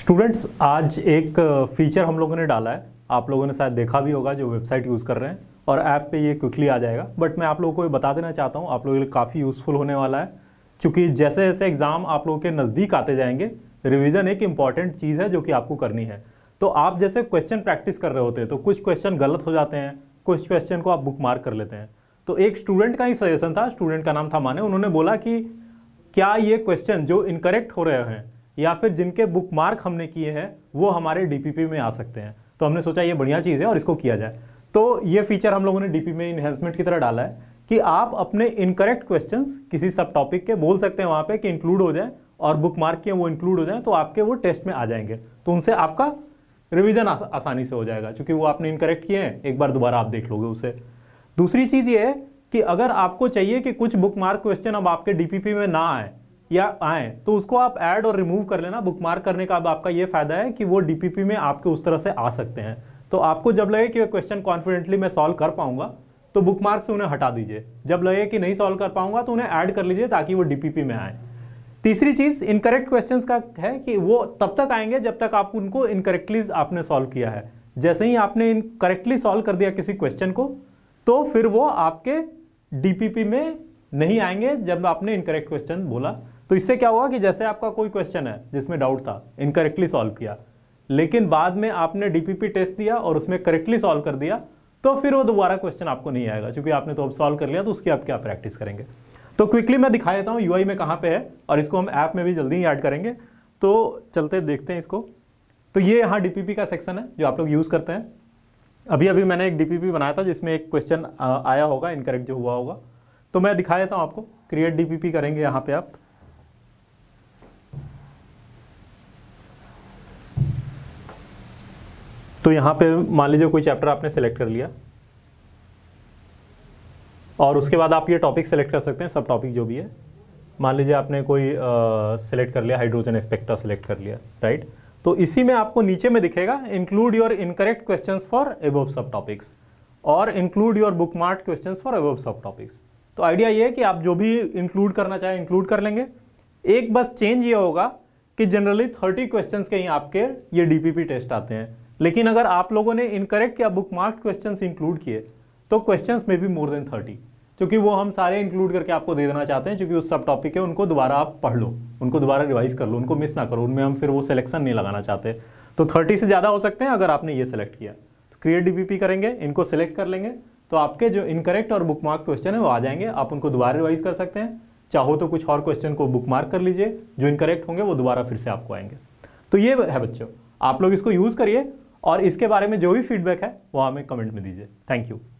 students आज एक feature uh, हम लोगों ने डाला है आप लोगों ने शायद देखा भी होगा जो वेबसाइट यूज़ कर रहे हैं और ऐप पे ये क्विकली आ जाएगा बट मैं आप लोगों को ये बता देना चाहता हूँ आप लोगों के लिए काफ़ी यूज़फुल होने वाला है क्योंकि जैसे जैसे एग्ज़ाम आप लोगों के नज़दीक आते जाएंगे रिविज़न एक इम्पॉर्टेंट चीज़ है जो कि आपको करनी है तो आप जैसे क्वेश्चन प्रैक्टिस कर रहे होते हैं तो कुछ क्वेश्चन गलत हो जाते हैं कुछ क्वेश्चन को आप बुक मार्क कर लेते हैं तो एक स्टूडेंट का ही सजेशन था स्टूडेंट का नाम था माने उन्होंने बोला कि क्या ये क्वेश्चन जो इनकरेक्ट हो रहे हैं या फिर जिनके बुक मार्क हमने किए हैं वो हमारे डी में आ सकते हैं तो हमने सोचा ये बढ़िया चीज़ है और इसको किया जाए तो ये फीचर हम लोगों ने डी में इन्हेंसमेंट की तरह डाला है कि आप अपने इनकरेक्ट क्वेश्चन किसी सब टॉपिक के बोल सकते हैं वहाँ पर कि इंक्लूड हो जाए और बुक मार्क किए वो इंक्लूड हो जाए तो आपके वो टेस्ट में आ जाएंगे तो उनसे आपका रिविज़न आस, आसानी से हो जाएगा क्योंकि वो आपने इनकरेक्ट किए हैं एक बार दोबारा आप देख लोगे उसे दूसरी चीज़ ये है कि अगर आपको चाहिए कि कुछ बुक मार्क क्वेश्चन अब आपके डीपीपी में ना आए या आए तो उसको आप ऐड और रिमूव कर लेना बुकमार्क करने का अब आपका ये फायदा है कि वो डीपीपी में आपके उस तरह से आ सकते हैं तो आपको जब लगे कि क्वेश्चन कॉन्फिडेंटली मैं सॉल्व कर पाऊंगा तो बुकमार्क से उन्हें हटा दीजिए जब लगे कि नहीं सॉल्व कर पाऊंगा तो उन्हें ऐड कर लीजिए ताकि वो डीपीपी में आए तीसरी चीज इनकरेक्ट क्वेश्चंस का है कि वो तब तक आएंगे जब तक आप उनको इनकरेक्टली आपने सॉल्व किया है जैसे ही आपने इन करेक्टली सॉल्व कर दिया किसी क्वेश्चन को तो फिर वो आपके डीपीपी में नहीं आएंगे जब आपने इनकरेक्ट क्वेश्चन बोला तो इससे क्या हुआ कि जैसे आपका कोई क्वेश्चन है जिसमें डाउट था इनकरेक्टली सॉल्व किया लेकिन बाद में आपने डीपीपी टेस्ट दिया और उसमें करेक्टली सॉल्व कर दिया तो फिर वो दोबारा क्वेश्चन आपको नहीं आएगा क्योंकि आपने तो अब सॉल्व कर लिया तो उसकी आप क्या प्रैक्टिस करेंगे तो क्विकली मैं दिखा देता हूँ यू में कहाँ पर है और इसको हम ऐप में भी जल्दी ही ऐड करेंगे तो चलते देखते हैं इसको तो ये यहाँ डी का सेक्शन है जो आप लोग यूज़ करते हैं अभी अभी मैंने एक डी बनाया था जिसमें एक क्वेश्चन आया होगा इनकरेक्ट जो हुआ होगा तो मैं दिखा देता हूँ आपको क्रिएट डी करेंगे यहाँ पर आप तो यहाँ पे मान लीजिए कोई चैप्टर आपने सेलेक्ट कर लिया और उसके बाद आप ये टॉपिक सेलेक्ट कर सकते हैं सब टॉपिक जो भी है मान लीजिए आपने कोई सेलेक्ट कर लिया हाइड्रोजन स्पेक्ट्रा सेलेक्ट कर लिया राइट तो इसी में आपको नीचे में दिखेगा include your incorrect question for above sub topics और include your bookmarked question for above sub topics तो आइडिया ये है कि आप जो भी इंक्लूड करना चाहें इंक्लूड कर लेंगे एक बस चेंज ये होगा कि जनरली थर्टी क्वेश्चन के ही आपके ये डीपीपी टेस्ट आते हैं लेकिन अगर आप लोगों ने इनकरेक्ट या बुक मार्क क्वेश्चन इंक्लूड किए तो क्वेश्चन में भी मोर देन थर्टी क्योंकि वो हम सारे इंक्लूड करके आपको दे देना चाहते हैं क्योंकि उस सब टॉपिक है उनको दोबारा आप पढ़ लो उनको दोबारा रिवाइज कर लो उनको मिस ना करो उनमें हम फिर वो सिलेक्शन नहीं लगाना चाहते तो थर्टी से ज़्यादा हो सकते हैं अगर आपने ये सिलेक्ट किया तो क्रिएट डीबीपी करेंगे इनको सिलेक्ट कर लेंगे तो आपके जो इनकरेक्ट और बुक मार्क क्वेश्चन है वो आ जाएंगे आप उनको दोबारा रिवाइज कर सकते हैं चाहो तो कुछ और क्वेश्चन को बुक मार्क कर लीजिए जो इनकरेक्ट होंगे वो दोबारा फिर से आपको आएंगे तो ये है बच्चों आप लोग इसको यूज़ करिए और इसके बारे में जो भी फीडबैक है वो हमें कमेंट में दीजिए थैंक यू